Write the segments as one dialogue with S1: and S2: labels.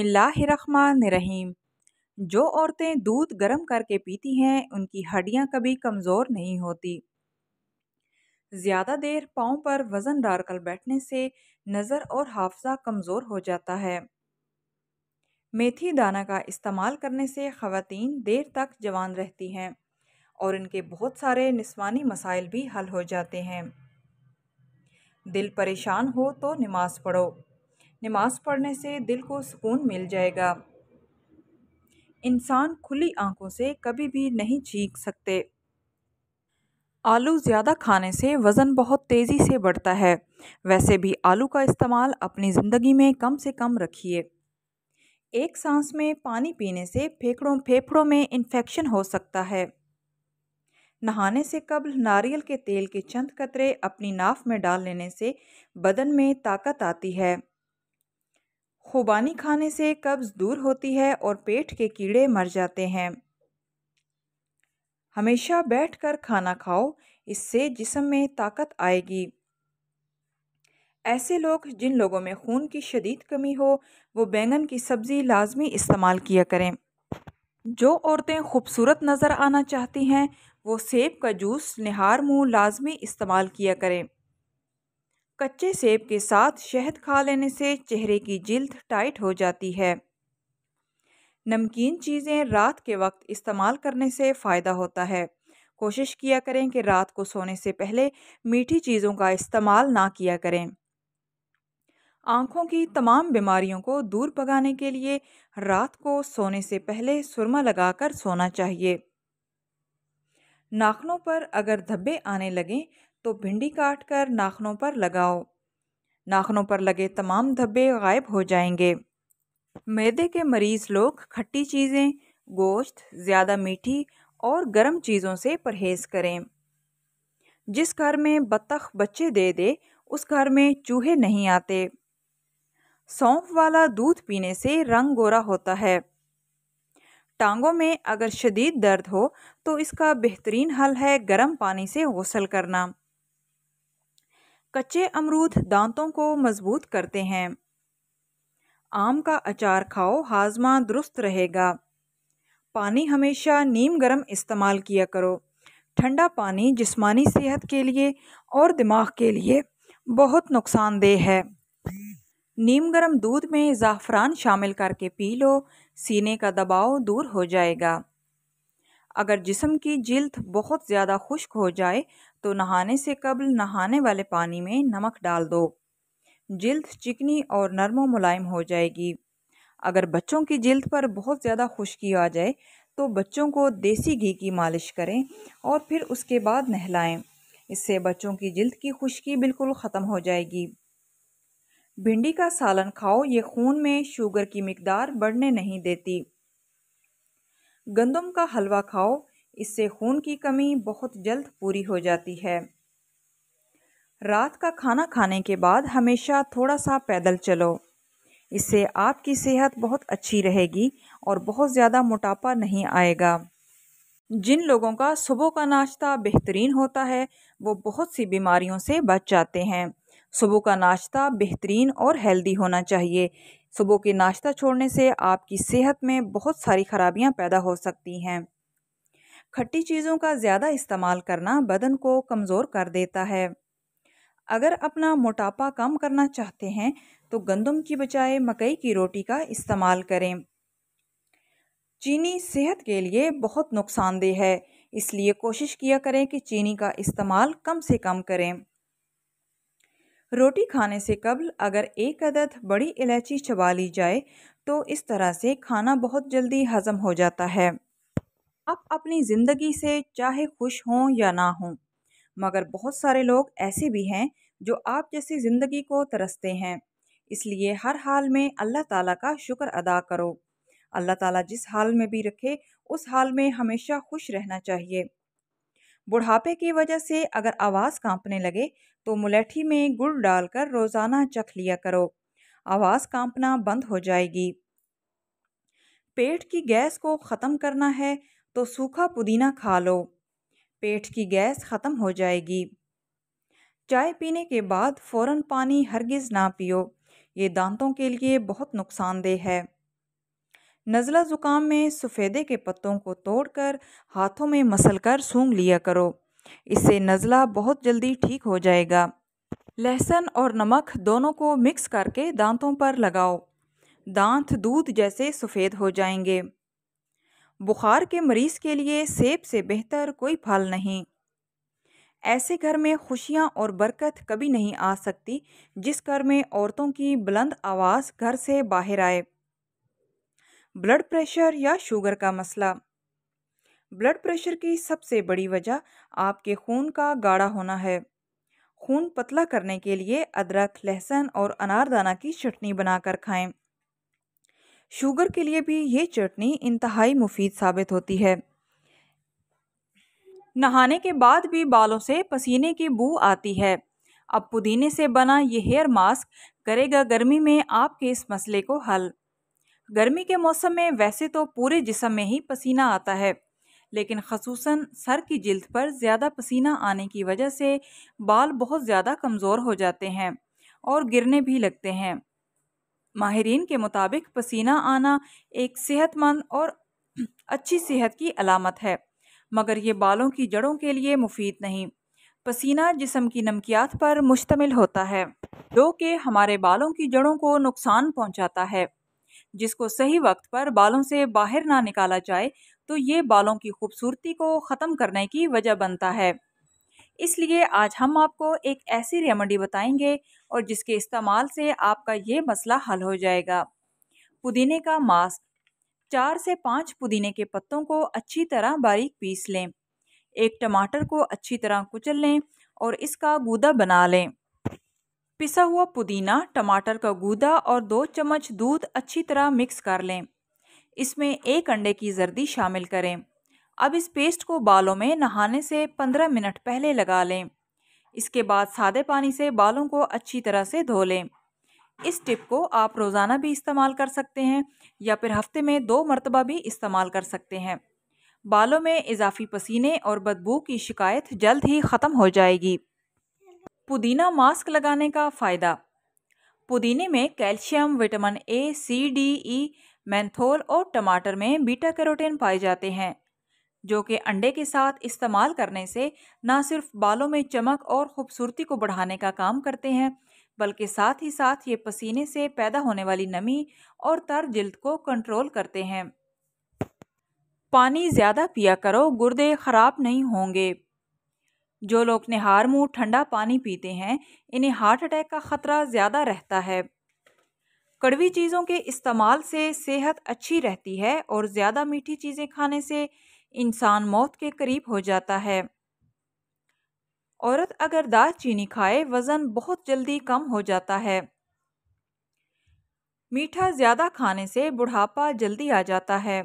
S1: रहीम जो औरतें दूध गर्म करके पीती हैं उनकी हड्डियां कभी कमज़ोर नहीं होती ज़्यादा देर पाँव पर वज़न डालकर बैठने से नज़र और हाफजा कमज़ोर हो जाता है मेथी दाना का इस्तेमाल करने से ख़वातीन देर तक जवान रहती हैं और इनके बहुत सारे निस्वानी मसाइल भी हल हो जाते हैं दिल परेशान हो तो नमाज़ पढ़ो नमाज़ पढ़ने से दिल को सुकून मिल जाएगा इंसान खुली आंखों से कभी भी नहीं चीख सकते आलू ज़्यादा खाने से वज़न बहुत तेज़ी से बढ़ता है वैसे भी आलू का इस्तेमाल अपनी ज़िंदगी में कम से कम रखिए एक सांस में पानी पीने से फेफड़ों फेफड़ों में इन्फेक्शन हो सकता है नहाने से कबल नारियल के तेल के चंद कतरे अपनी नाफ में डाल लेने से बदन में ताकत आती है खुबानी खाने से कब्ज़ दूर होती है और पेट के कीड़े मर जाते हैं हमेशा बैठकर खाना खाओ इससे जिसम में ताकत आएगी ऐसे लोग जिन लोगों में खून की शदीद कमी हो वो बैंगन की सब्ज़ी लाजमी इस्तेमाल किया करें जो औरतें खूबसूरत नज़र आना चाहती हैं वो सेब का जूस निहार मुँह लाजमी इस्तेमाल किया करें कच्चे सेब के साथ शहद खा लेने से चेहरे की जिल्द टाइट हो जाती है नमकीन चीज़ें रात के वक्त इस्तेमाल करने से फ़ायदा होता है कोशिश किया करें कि रात को सोने से पहले मीठी चीज़ों का इस्तेमाल ना किया करें आँखों की तमाम बीमारियों को दूर भगाने के लिए रात को सोने से पहले सुरमा लगाकर सोना चाहिए नाखनों पर अगर धब्बे आने लगें तो भिंडी काट कर नाखनों पर लगाओ नाखनों पर लगे तमाम धब्बे गायब हो जाएंगे मैदे के मरीज़ लोग खट्टी चीज़ें गोश्त ज़्यादा मीठी और गर्म चीज़ों से परहेज़ करें जिस घर में बतख बच्चे दे दे उस घर में चूहे नहीं आते सौंफ वाला दूध पीने से रंग गोरा होता है टांगों में अगर शदीद दर्द हो तो इसका बेहतरीन हल है गर्म पानी से गसल करना कच्चे अमरूद दांतों को मजबूत करते हैं आम का अचार खाओ हाजमा दुरुस्त रहेगा पानी हमेशा नीम गर्म इस्तेमाल किया करो ठंडा पानी जिस्मानी सेहत के लिए और दिमाग के लिए बहुत नुकसानदेह है नीम गर्म दूध में ज़ाफ़रान शामिल करके पी लो सीने का दबाव दूर हो जाएगा अगर जिसम की जिल्द बहुत ज़्यादा खुश्क हो जाए तो नहाने से कबल नहाने वाले पानी में नमक डाल दो जिल्द चिकनी और नरम मुलायम हो जाएगी अगर बच्चों की जिल्द पर बहुत ज़्यादा खुश्की आ जाए तो बच्चों को देसी घी की मालिश करें और फिर उसके बाद नहलाएं इससे बच्चों की जिल्द की खुश्की बिल्कुल ख़त्म हो जाएगी भिंडी का सालन खाओ ये खून में शुगर की मकदार बढ़ने नहीं देती गंदम का हलवा खाओ इससे खून की कमी बहुत जल्द पूरी हो जाती है रात का खाना खाने के बाद हमेशा थोड़ा सा पैदल चलो इससे आपकी सेहत बहुत अच्छी रहेगी और बहुत ज़्यादा मोटापा नहीं आएगा जिन लोगों का सुबह का नाश्ता बेहतरीन होता है वो बहुत सी बीमारियों से बच जाते हैं सुबह का नाश्ता बेहतरीन और हेल्दी होना चाहिए सुबह के नाश्ता छोड़ने से आपकी सेहत में बहुत सारी खराबियां पैदा हो सकती हैं खट्टी चीज़ों का ज़्यादा इस्तेमाल करना बदन को कमज़ोर कर देता है अगर अपना मोटापा कम करना चाहते हैं तो गंदम की बजाय मकई की रोटी का इस्तेमाल करें चीनी सेहत के लिए बहुत नुकसानदेह है इसलिए कोशिश किया करें कि चीनी का इस्तेमाल कम से कम करें रोटी खाने से कबल अगर एक अदद बड़ी इलायची चबा ली जाए तो इस तरह से खाना बहुत जल्दी हज़म हो जाता है आप अपनी ज़िंदगी से चाहे खुश हों या ना हों मगर बहुत सारे लोग ऐसे भी हैं जो आप जैसी ज़िंदगी को तरसते हैं इसलिए हर हाल में अल्लाह ताला का शुक्र अदा करो अल्लाह ताला जिस हाल में भी रखे उस हाल में हमेशा खुश रहना चाहिए बुढ़ापे की वजह से अगर आवाज़ कांपने लगे तो मुलेठी में गुड़ डालकर रोज़ाना चख लिया करो आवाज़ कांपना बंद हो जाएगी पेट की गैस को ख़त्म करना है तो सूखा पुदीना खा लो पेट की गैस ख़त्म हो जाएगी चाय पीने के बाद फ़ौरन पानी हरगिज़ ना पियो ये दांतों के लिए बहुत नुकसानदेह है नज़ला ज़ुकाम में सफ़ेदे के पत्तों को तोड़कर हाथों में मसल कर सूंघ लिया करो इससे नज़ला बहुत जल्दी ठीक हो जाएगा लहसुन और नमक दोनों को मिक्स करके दांतों पर लगाओ दांत दूध जैसे सफ़ेद हो जाएंगे बुखार के मरीज़ के लिए सेब से बेहतर कोई फल नहीं ऐसे घर में खुशियाँ और बरकत कभी नहीं आ सकती जिस घर में औरतों की बुलंद आवाज़ घर से बाहर आए ब्लड प्रेशर या शुगर का मसला ब्लड प्रेशर की सबसे बड़ी वजह आपके खून का गाढ़ा होना है खून पतला करने के लिए अदरक लहसुन और अनारदाना की चटनी बनाकर खाएं। शुगर के लिए भी ये चटनी इंतहाई मुफीद साबित होती है नहाने के बाद भी बालों से पसीने की बू आती है अब पुदीने से बना ये हेयर मास्क करेगा गर्मी में आपके इस मसले को हल गर्मी के मौसम में वैसे तो पूरे जिसम में ही पसीना आता है लेकिन खसूस सर की जल्द पर ज़्यादा पसीना आने की वजह से बाल बहुत ज़्यादा कमज़ोर हो जाते हैं और गिरने भी लगते हैं माहरीन के मुताबिक पसीना आना एक सेहतमंद और अच्छी सेहत की अलामत है मगर ये बालों की जड़ों के लिए मुफीद नहीं पसीना जिसम की नमकियात पर मुश्तमिल होता है जो कि हमारे बालों की जड़ों को नुकसान पहुंचाता है जिसको सही वक्त पर बालों से बाहर ना निकाला जाए तो ये बालों की खूबसूरती को ख़त्म करने की वजह बनता है इसलिए आज हम आपको एक ऐसी रेमेडी बताएंगे और जिसके इस्तेमाल से आपका ये मसला हल हो जाएगा पुदीने का मास्क चार से पाँच पुदीने के पत्तों को अच्छी तरह बारीक पीस लें एक टमाटर को अच्छी तरह कुचल लें और इसका गूदा बना लें पिसा हुआ पुदीना टमाटर का गूदा और दो चम्मच दूध अच्छी तरह मिक्स कर लें इसमें एक अंडे की जर्दी शामिल करें अब इस पेस्ट को बालों में नहाने से 15 मिनट पहले लगा लें इसके बाद सादे पानी से बालों को अच्छी तरह से धो लें इस टिप को आप रोज़ाना भी इस्तेमाल कर सकते हैं या फिर हफ्ते में दो मरतबा भी इस्तेमाल कर सकते हैं बालों में इजाफी पसीने और बदबू की शिकायत जल्द ही ख़त्म हो जाएगी पुदीना मास्क लगाने का फ़ायदा पुदीने में calcium vitamin A C D E e, menthol और टमाटर में बीटा कैरोटीन पाए जाते हैं जो कि अंडे के साथ इस्तेमाल करने से ना सिर्फ बालों में चमक और खूबसूरती को बढ़ाने का काम करते हैं बल्कि साथ ही साथ ये पसीने से पैदा होने वाली नमी और तर जल्द को कंट्रोल करते हैं पानी ज़्यादा पिया करो गुर्दे ख़राब नहीं होंगे जो लोग निहार मुँह ठंडा पानी पीते हैं इन्हें हार्ट अटैक का ख़तरा ज़्यादा रहता है कड़वी चीज़ों के इस्तेमाल से सेहत अच्छी रहती है और ज़्यादा मीठी चीज़ें खाने से इंसान मौत के करीब हो जाता है औरत अगर दाल चीनी खाए वज़न बहुत जल्दी कम हो जाता है मीठा ज़्यादा खाने से बुढ़ापा जल्दी आ जाता है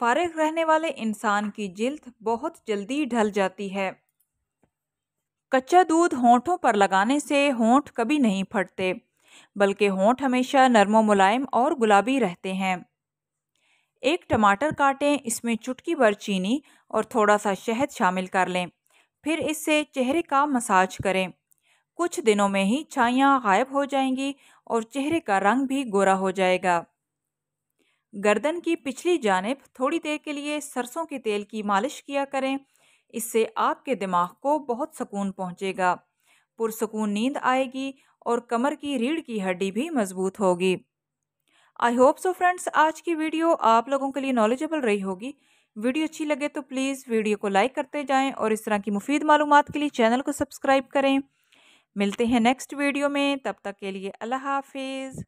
S1: फारग रहने वाले इंसान की जिल्द बहुत जल्दी ढल जाती है कच्चा दूध होठों पर लगाने से होंठ कभी नहीं फटते बल्कि होंठ हमेशा नरमो मुलायम और गुलाबी रहते हैं एक टमाटर काटें इसमें चुटकी भर चीनी और थोड़ा सा शहद शामिल कर लें फिर इससे चेहरे का मसाज करें कुछ दिनों में ही छाइयाँ गायब हो जाएंगी और चेहरे का रंग भी गोरा हो जाएगा गर्दन की पिछली जानब थोड़ी देर के लिए सरसों के तेल की मालिश किया करें इससे आपके दिमाग को बहुत सुकून पहुंचेगा पुरसकून नींद आएगी और कमर की रीढ़ की हड्डी भी मजबूत होगी आई होप सो फ्रेंड्स आज की वीडियो आप लोगों के लिए नॉलेजेबल रही होगी वीडियो अच्छी लगे तो प्लीज़ वीडियो को लाइक करते जाएं और इस तरह की मुफीद मालूम के लिए चैनल को सब्सक्राइब करें मिलते हैं नेक्स्ट वीडियो में तब तक के लिए अल्लाह हाफिज़